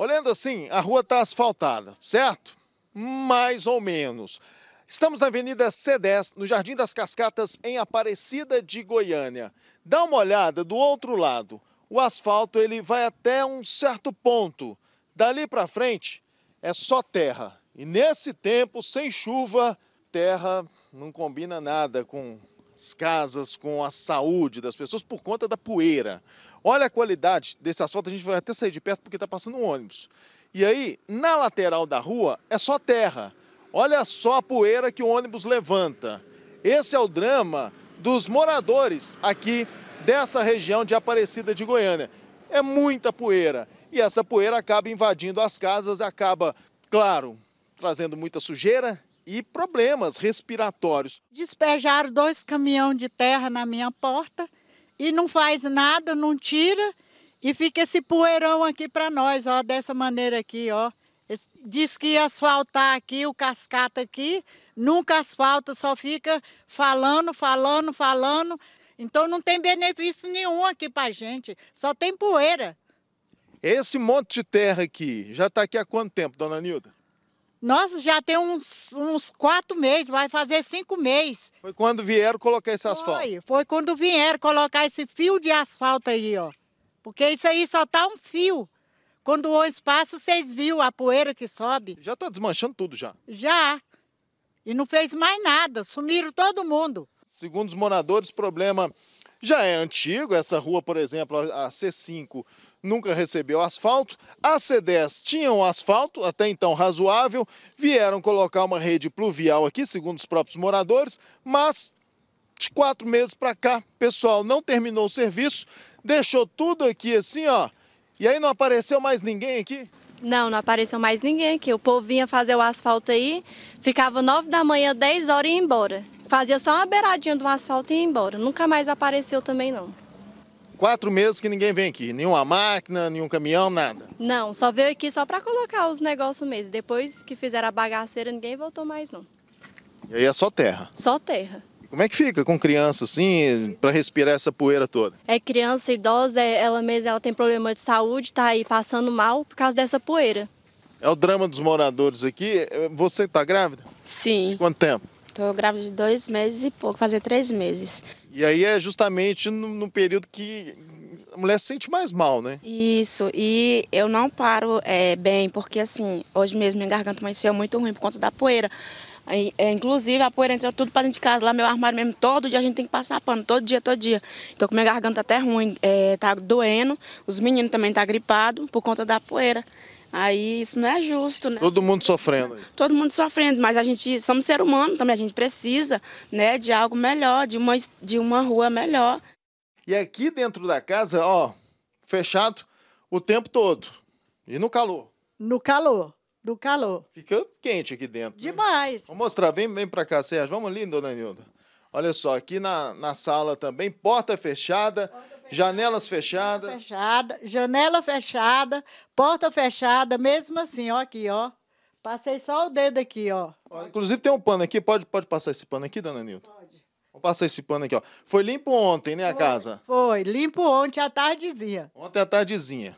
Olhando assim, a rua está asfaltada, certo? Mais ou menos. Estamos na Avenida C10, no Jardim das Cascatas, em Aparecida de Goiânia. Dá uma olhada do outro lado. O asfalto ele vai até um certo ponto. Dali para frente é só terra. E nesse tempo, sem chuva, terra não combina nada com as casas, com a saúde das pessoas por conta da poeira. Olha a qualidade desse asfalto, a gente vai até sair de perto porque está passando um ônibus. E aí, na lateral da rua, é só terra. Olha só a poeira que o ônibus levanta. Esse é o drama dos moradores aqui dessa região de Aparecida de Goiânia. É muita poeira e essa poeira acaba invadindo as casas, acaba, claro, trazendo muita sujeira e problemas respiratórios. Despejaram dois caminhões de terra na minha porta e não faz nada, não tira e fica esse poeirão aqui para nós, ó, dessa maneira aqui, ó. Diz que ia asfaltar aqui, o cascata aqui, nunca asfalta, só fica falando, falando, falando. Então não tem benefício nenhum aqui para gente, só tem poeira. Esse monte de terra aqui já está aqui há quanto tempo, dona Nilda? Nós já tem uns, uns quatro meses, vai fazer cinco meses. Foi quando vieram colocar esse asfalto? Foi, foi quando vieram colocar esse fio de asfalto aí, ó. Porque isso aí só tá um fio. Quando o espaço, vocês viram a poeira que sobe. Já tá desmanchando tudo já? Já. E não fez mais nada, sumiram todo mundo. Segundo os moradores, o problema já é antigo. Essa rua, por exemplo, a C5, nunca recebeu asfalto. As C10 tinham asfalto, até então razoável, vieram colocar uma rede pluvial aqui, segundo os próprios moradores, mas de quatro meses para cá, pessoal não terminou o serviço, deixou tudo aqui assim, ó. E aí não apareceu mais ninguém aqui? Não, não apareceu mais ninguém aqui. O povo vinha fazer o asfalto aí, ficava nove da manhã, dez horas e ia embora. Fazia só uma beiradinha do asfalto e ia embora. Nunca mais apareceu também não quatro meses que ninguém vem aqui, nenhuma máquina, nenhum caminhão, nada. Não, só veio aqui só para colocar os negócios mesmo. Depois que fizeram a bagaceira, ninguém voltou mais não. E aí é só terra? Só terra. Como é que fica com criança assim, para respirar essa poeira toda? É criança idosa, é, ela mesma ela tem problema de saúde, tá aí passando mal por causa dessa poeira. É o drama dos moradores aqui. Você está grávida? Sim. De quanto tempo? Estou grávida de dois meses e pouco, fazer três meses. E aí é justamente no, no período que a mulher se sente mais mal, né? Isso, e eu não paro é, bem, porque assim, hoje mesmo minha garganta amanheceu muito ruim por conta da poeira. É, inclusive, a poeira entrou tudo para dentro de casa. Lá, meu armário mesmo, todo dia a gente tem que passar pano, todo dia, todo dia. Tô com minha garganta até ruim, é, tá doendo. Os meninos também tá gripado por conta da poeira. Aí isso não é justo, né? Todo mundo sofrendo. Todo mundo sofrendo, mas a gente somos ser humano também, a gente precisa, né, de algo melhor, de uma de uma rua melhor. E aqui dentro da casa, ó, fechado o tempo todo. E no calor. No calor. Do calor. Fica quente aqui dentro. Né? Demais. Né? Vou mostrar, vem, vem pra cá, Sérgio. Vamos ali, dona Nilda. Olha só, aqui na, na sala também, porta fechada. Porta Janelas fechadas. Fechada, janela fechada, porta fechada, mesmo assim, ó aqui, ó. Passei só o dedo aqui, ó. ó inclusive tem um pano aqui, pode, pode passar esse pano aqui, dona Nilton? Pode. Vamos passar esse pano aqui, ó. Foi limpo ontem, né, a foi, casa? Foi, limpo ontem à tardezinha. Ontem à tardezinha.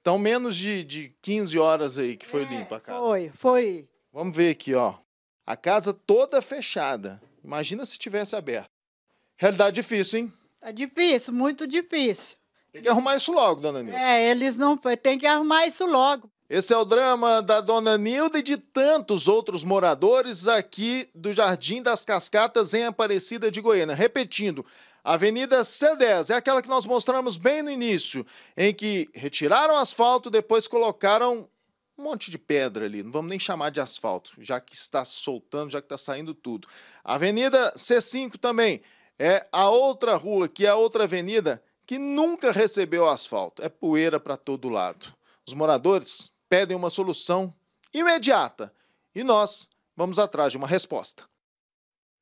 Então, menos de, de 15 horas aí que foi é, limpa a casa. Foi, foi. Vamos ver aqui, ó. A casa toda fechada. Imagina se tivesse aberta. Realidade difícil, hein? Tá difícil, muito difícil. Tem que arrumar isso logo, dona Nilda. É, eles não. Tem que arrumar isso logo. Esse é o drama da dona Nilda e de tantos outros moradores aqui do Jardim das Cascatas, em Aparecida de Goiânia. Repetindo, Avenida C10 é aquela que nós mostramos bem no início, em que retiraram asfalto, depois colocaram um monte de pedra ali, não vamos nem chamar de asfalto, já que está soltando, já que está saindo tudo. Avenida C5 também é a outra rua, que é a outra avenida, que nunca recebeu asfalto. É poeira para todo lado. Os moradores pedem uma solução imediata e nós vamos atrás de uma resposta.